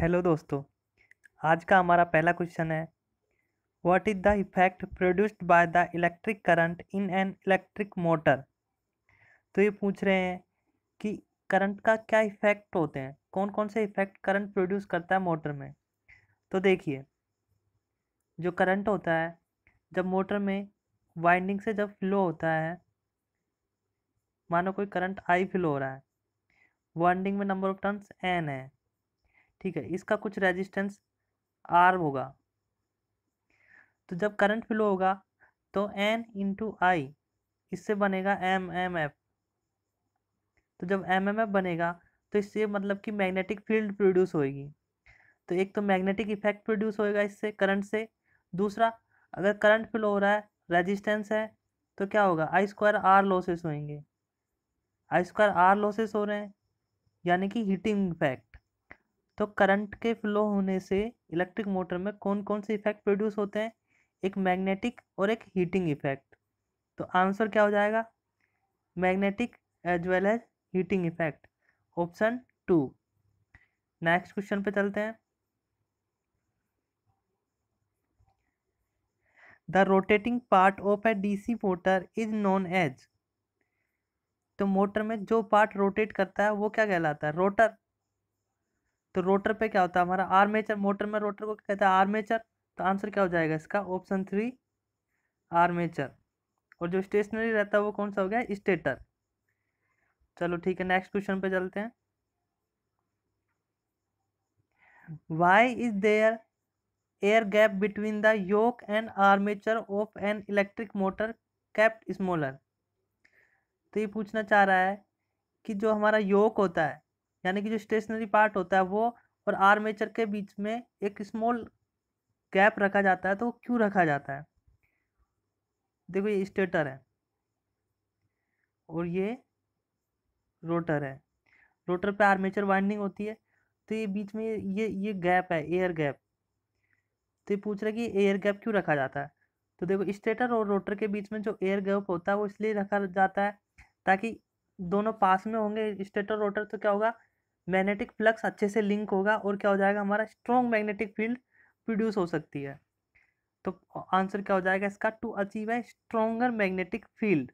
hello दोस्तों आज का हमारा पहला क्वेश्चन है what is the effect produced by the electric current in an electric motor तो ये पूछ रहे हैं कि करंट का क्या इफेक्ट होते हैं कौन कौन से इफेक्ट करंट प्रोड्यूस करता है मोटर में तो देखिए जो करंट होता है जब मोटर में वाइंडिंग से जब फ्लो होता है मानो कोई करंट आई फ्लो हो रहा है वाइंडिंग में नंबर ऑफ टर्न्स एन है ठीक है इसका कुछ रेजिस्टेंस आर होगा तो जब करंट फ्लो होगा तो एन इंटू आई इससे बनेगा एम एम एफ तो जब एम एम एफ बनेगा तो इससे मतलब कि मैग्नेटिक फील्ड प्रोड्यूस होएगी तो एक तो मैग्नेटिक इफेक्ट प्रोड्यूस होएगा इससे करंट से दूसरा अगर करंट फ्लो हो रहा है रेजिस्टेंस है तो क्या होगा आई स्क्वायर आर लॉसेस होंगे आई स्क्वायर आर लॉसेस हो रहे हैं यानी कि हीटिंग इफेक्ट तो करंट के फ्लो होने से इलेक्ट्रिक मोटर में कौन कौन से इफेक्ट प्रोड्यूस होते हैं एक मैग्नेटिक और एक हीटिंग इफेक्ट तो आंसर क्या हो जाएगा magnetic as well as heating effect option two next question पे चलते हैं the rotating part of a DC motor is known as तो मोटर में जो पार्ट रोटेट करता है वो क्या कहलाता है रोटर तो रोटर पे क्या होता है हमारा आर्मेचर मोटर में रोटर को कहता है आर्मेचर तो आंसर क्या हो जाएगा इसका ऑप्शन थ्री आर्मेचर और जो स्टेशनरी रहता है वो कौन सा हो गया स्टेटर चलो ठीक है नेक्स्ट क्वेश्चन पे चलते हैं why is there air gap between the yoke and armature of an electric motor kept smaller तो ये पूछना चाह रहा है कि जो हमारा योक होता है यानी कि जो स्टेशनरी पार्ट होता है वो और आर्मेचर के बीच में एक स्मॉल गैप रखा जाता है तो वो क्यों रखा जाता है देखो ये स्टेटर है और ये रोटर है रोटर पे आर्मेचर वाइंडिंग होती है तो ये बीच में ये ये गैप है एयर गैप तो ये पूछ रहा है कि एयर गैप क्यों रखा जाता है तो देखो स्टेटर और रोटर के बीच में जो एयर गैप होता है वो इसलिए रखा जाता है ताकि दोनों पास में होंगे स्टेटर रोटर तो क्या होगा मैग्नेटिक फ्लक्स अच्छे से लिंक होगा और क्या हो जाएगा हमारा स्ट्रॉन्ग मैग्नेटिक फील्ड प्रोड्यूस हो सकती है तो आंसर क्या हो जाएगा इसका टू अचीव है स्ट्रॉन्गर मैग्नेटिक फील्ड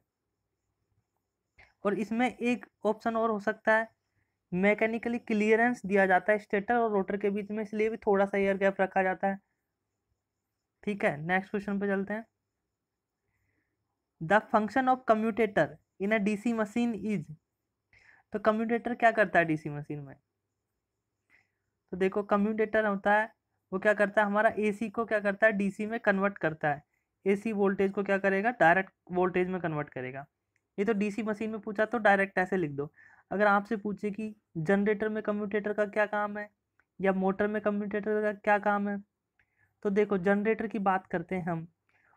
और इसमें एक ऑप्शन और हो सकता है मैकेनिकली क्लियरेंस दिया जाता है स्टेटर और रोटर के बीच में इसलिए भी थोड़ा सा एयर गैप रखा जाता है ठीक है नेक्स्ट क्वेश्चन पे चलते हैं the function of commutator in a DC machine is तो कम्यूटेटर क्या करता है डीसी मशीन में तो देखो कम्यूटेटर होता है वो क्या करता है हमारा एसी को क्या करता है डीसी में कन्वर्ट करता है एसी वोल्टेज को क्या करेगा डायरेक्ट वोल्टेज में कन्वर्ट करेगा ये तो डीसी मशीन में पूछा तो डायरेक्ट ऐसे लिख दो अगर आपसे पूछे कि जनरेटर में कम्यूटेटर का क्या काम है या मोटर में कम्यूटेटर का क्या काम है तो देखो जनरेटर की बात करते हैं हम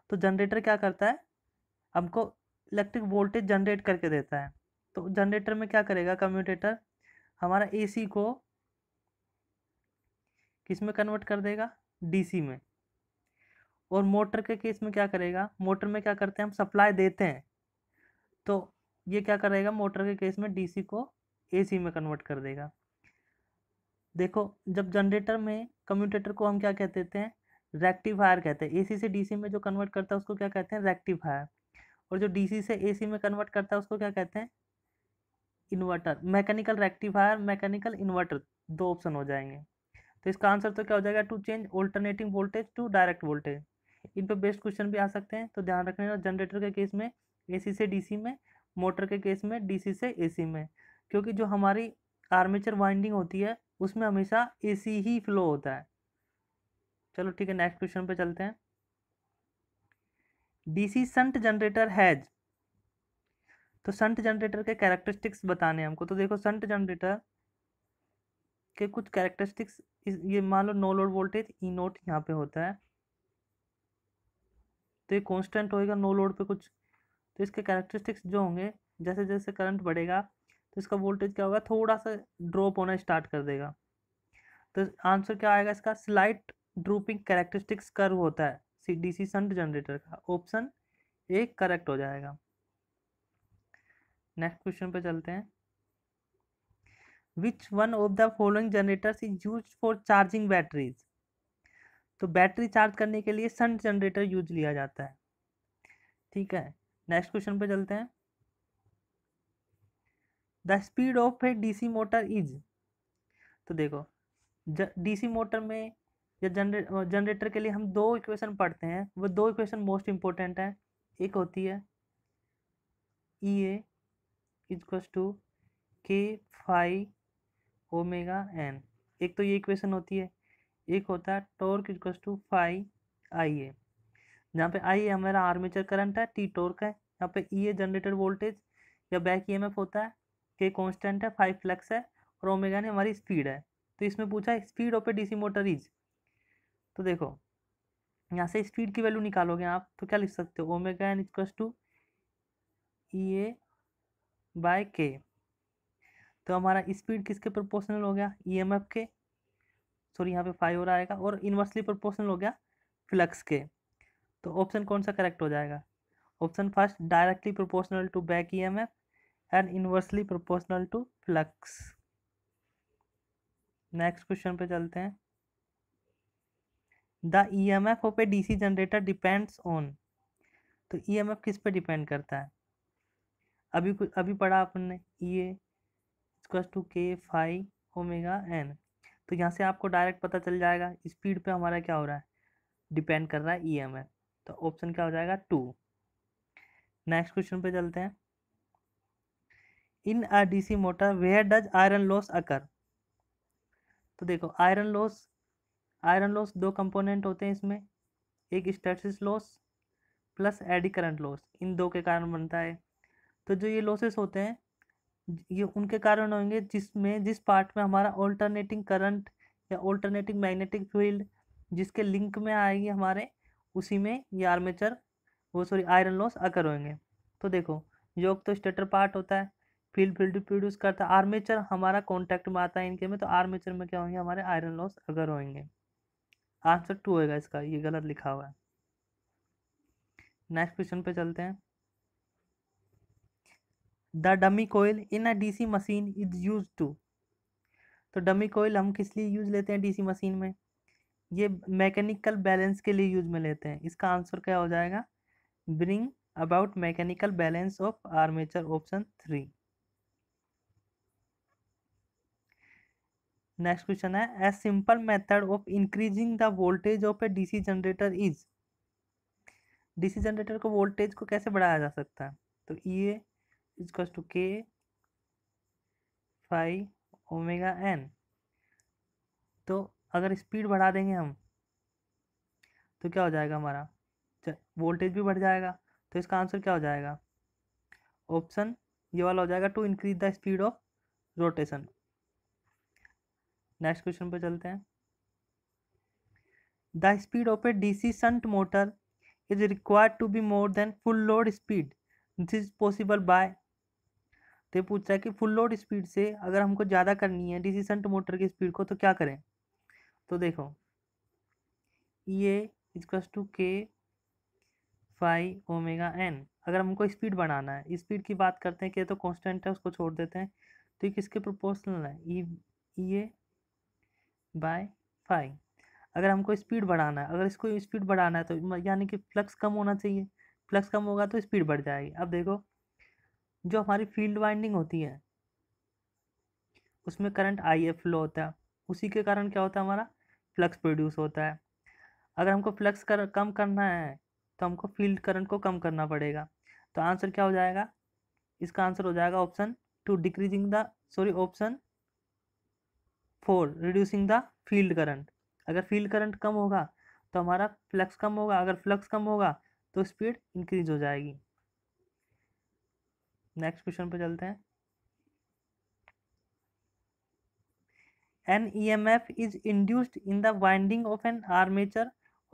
तो जनरेटर क्या करता है हमको इलेक्ट्रिक वोल्टेज जनरेट करके देता है तो जनरेटर में क्या करेगा कम्यूटेटर हमारा एसी को किस में कन्वर्ट कर देगा डीसी में और मोटर के केस में क्या करेगा मोटर में क्या करते हैं हम सप्लाई देते हैं तो ये क्या करेगा मोटर के केस में डीसी को एसी में कन्वर्ट कर देगा देखो जब जनरेटर में कम्यूटेटर को हम क्या कहते हैं रेक्टिफायर कहते हैं एसी से डीसी में जो कन्वर्ट करता है उसको क्या कहते हैं रेक्टिफायर और जो डीसी से एसी में कन्वर्ट करता है उसको क्या कहते हैं inverter mechanical rectifier mechanical inverter दो ऑप्शन हो जाएंगे तो इसका आंसर तो क्या हो जाएगा to change alternating voltage to direct voltage इन पर बेस्ट क्वेश्चन भी आ सकते हैं तो ध्यान रखना जनरेटर के केस में एसी से डीसी में मोटर के केस में डीसी से एसी में क्योंकि जो हमारी आर्मेचर वाइंडिंग होती है उसमें हमेशा एसी ही फ्लो होता है चलो ठीक है नेक्स्ट क्वेश्चन पे चलते हैं डीसी संट जनरेटर हैज़ तो संट जनरेटर के कैरेक्टरिस्टिक्स बताने हमको तो देखो संट जनरेटर के कुछ कैरेक्टरिस्टिक्स ये मान लो no load voltage E e note यहाँ पे होता है तो ये कांस्टेंट होएगा नो लोड पे कुछ तो इसके कैरेक्टरिस्टिक्स जो होंगे जैसे जैसे करंट बढ़ेगा तो इसका वोल्टेज क्या होगा थोड़ा सा ड्रॉप होना स्टार्ट कर देगा तो आंसर क्या आएगा इसका स्लाइट ड्रूपिंग कैरेक्टरिस्टिक्स कर्व होता है C D C shunt generator का ऑप्शन ए करेक्ट हो जाएगा नेक्स्ट क्वेश्चन पे चलते हैं which one of the following generators is used for charging batteries तो बैटरी चार्ज करने के लिए सन जनरेटर यूज लिया जाता है ठीक है नेक्स्ट क्वेश्चन पे चलते हैं the speed of a DC motor is तो देखो डीसी मोटर में या जनरे जनरेटर के लिए हम दो इक्वेशन पढ़ते हैं वो दो इक्वेशन मोस्ट इम्पोर्टेंट हैं एक होती है ई e ए इजक्वस to K phi omega N एक तो ये इक्वेशन होती है एक होता है टोर्क इजक्वस टू फाई आई ए जहाँ पे आई ए हमारा आर्मेचर करंट है टी टोर्क है यहाँ पे ई ए जनरेटेड वोल्टेज या बैक ई एम एफ होता है के कॉन्स्टेंट है फाइव फ्लैक्स है और ओमेगा ने हमारी स्पीड है तो इसमें पूछा है speed of a DC motor is तो देखो यहाँ से स्पीड की वैल्यू निकालोगे आप तो क्या लिख सकते हो ओमेगा एन इजक्वस to E A by K तो हमारा स्पीड किसके प्रोपोर्शनल हो गया ईएमएफ e के सॉरी यहाँ पे फाइव और आएगा और इन्वर्सली प्रोपोर्शनल हो गया फ्लक्स के तो ऑप्शन कौन सा करेक्ट हो जाएगा option first directly proportional to back EMF and inversely proportional to flux next question पे चलते हैं the E M F of a D C generator depends on तो ई एम एफ किस पे डिपेंड करता है अभी कुछ अभी पढ़ा अपन ने ये equals to K phi omega N तो यहाँ से आपको डायरेक्ट पता चल जाएगा स्पीड पे हमारा क्या हो रहा है डिपेंड कर रहा है ई एम एफ तो ऑप्शन क्या हो जाएगा टू नेक्स्ट क्वेश्चन पे चलते हैं in a DC motor where does iron loss occur तो देखो आयरन लॉस आयरन लॉस दो कंपोनेंट होते हैं इसमें एक hysteresis loss plus eddy current loss इन दो के कारण बनता है तो जो ये लॉसेस होते हैं ये उनके कारण होंगे जिसमें जिस पार्ट में हमारा ऑल्टरनेटिंग करंट या ऑल्टरनेटिंग मैग्नेटिक फील्ड जिसके लिंक में आएगी हमारे उसी में ये आर्मेचर वो सॉरी आयरन लॉस अकर होंगे तो देखो योग तो स्टेटर पार्ट होता है फील्ड फील्ड प्रोड्यूस करता है आर्मेचर हमारा कॉन्टैक्ट में आता है इनके में तो आर्मेचर में क्या होंगे हमारे आयरन लॉस अगर होंगे आंसर टू होएगा इसका ये गलत लिखा हुआ है नेक्स्ट क्वेश्चन पे चलते हैं the dummy coil in a DC machine is used to तो डमी कोयल हम किस लिए यूज लेते हैं डीसी मशीन में ये मैकेनिकल बैलेंस के लिए यूज में लेते हैं इसका आंसर क्या हो जाएगा bring about mechanical balance of armature option three next question है a simple method of increasing the voltage of a DC generator is DC generator को वोल्टेज को कैसे बढ़ाया जा सकता है तो ये इजक्स to K phi omega N तो अगर स्पीड बढ़ा देंगे हम तो क्या हो जाएगा हमारा वोल्टेज भी बढ़ जाएगा तो इसका आंसर क्या हो जाएगा ऑप्शन ये वाला हो जाएगा to increase the speed of rotation next question पर चलते हैं the speed of a DC shunt motor is required to be more than full load speed this is possible by तो पूछ रहा है कि फुल लोड स्पीड से अगर हमको ज़्यादा करनी है डिसीसेंट मोटर की स्पीड को तो क्या करें तो देखो ये इजक्स to K phi omega N अगर हमको स्पीड बढ़ाना है स्पीड की बात करते हैं कि तो कांस्टेंट है उसको छोड़ देते हैं तो ये किसके प्रोपोर्शनल है ई ये बाय फाई अगर हमको स्पीड बढ़ाना है अगर इसको स्पीड बढ़ाना है तो यानी कि फ्लक्स कम होना चाहिए फ्लक्स कम होगा तो स्पीड बढ़ जाएगी अब देखो जो हमारी फील्ड वाइंडिंग होती है उसमें करंट आई एफ फ्लो होता है उसी के कारण क्या होता है हमारा फ्लक्स प्रोड्यूस होता है अगर हमको फ्लक्स कर कम करना है तो हमको फील्ड करंट को कम करना पड़ेगा तो आंसर क्या हो जाएगा इसका आंसर हो जाएगा option two decreasing the sorry option four reducing the field current अगर फील्ड करंट कम होगा तो हमारा फ्लक्स कम होगा अगर फ्लक्स कम होगा तो स्पीड इंक्रीज हो जाएगी नेक्स्ट क्वेश्चन पे चलते हैं N E M F is induced in the the of N armature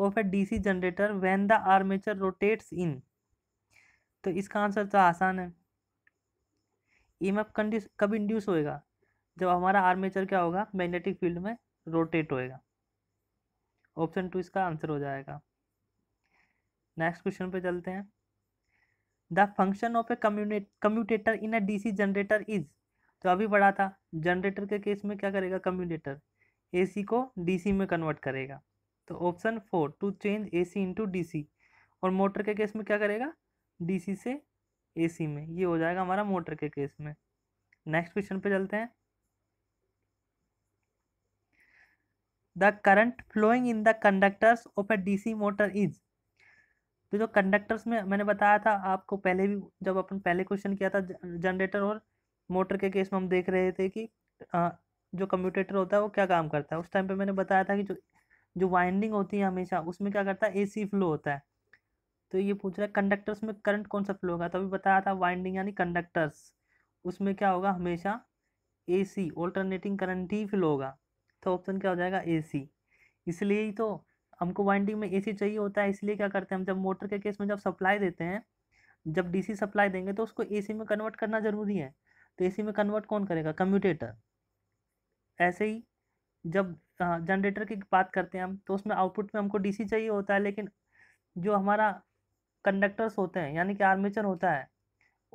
of a D C generator when the armature rotates इन तो इसका आंसर तो आसान है ई एम एफ कब इंड्यूस होएगा जब हमारा आर्मेचर क्या होगा मैग्नेटिक फील्ड में रोटेट होएगा ऑप्शन टू इसका आंसर हो जाएगा नेक्स्ट क्वेश्चन पे चलते हैं the function of A commutator in a DC generator is तो अभी पढ़ा था जनरेटर के केस में क्या करेगा कम्यूटेटर एसी को डीसी में कन्वर्ट करेगा तो option four to change AC into DC और मोटर के केस में क्या करेगा डीसी से एसी में ये हो जाएगा हमारा मोटर के केस में नेक्स्ट क्वेश्चन पे चलते हैं the current flowing in the conductors of a DC motor is तो जो कंडक्टर्स में मैंने बताया था आपको पहले भी जब अपन पहले क्वेश्चन किया था जनरेटर और मोटर के केस में हम देख रहे थे कि जो कम्यूटेटर होता है वो क्या काम करता है उस टाइम पे मैंने बताया था कि जो जो वाइंडिंग होती है हमेशा उसमें क्या करता है एसी फ्लो होता है तो ये पूछ रहा है कंडक्टर्स में करंट कौन सा फ्लो होगा तो अभी बताया था वाइंडिंग यानी कंडक्टर्स उसमें क्या होगा हमेशा ए सी ऑल्टरनेटिंग करंट ही फ्लो होगा तो ऑप्शन क्या हो जाएगा ए सी इसलिए ही तो हमको वाइंडिंग में एसी चाहिए होता है इसलिए क्या करते हैं हम जब मोटर के केस में जब सप्लाई देते हैं जब डीसी सप्लाई देंगे तो उसको एसी में कन्वर्ट करना ज़रूरी है तो एसी में कन्वर्ट कौन करेगा कम्यूटेटर ऐसे ही जब जनरेटर की बात करते हैं हम तो उसमें आउटपुट में हमको डीसी चाहिए होता है लेकिन जो हमारा कंडक्टर्स होते हैं यानी कि आर्मेचर होता है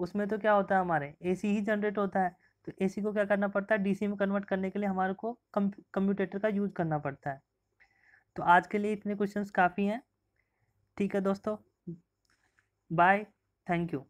उसमें तो क्या होता है हमारे एसी ही जनरेट होता है तो एसी को क्या करना पड़ता है डीसी में कन्वर्ट करने के लिए हमारे को कम्यूटेटर का यूज़ करना पड़ता है तो आज के लिए इतने क्वेश्चंस काफ़ी हैं ठीक है दोस्तों बाय थैंक यू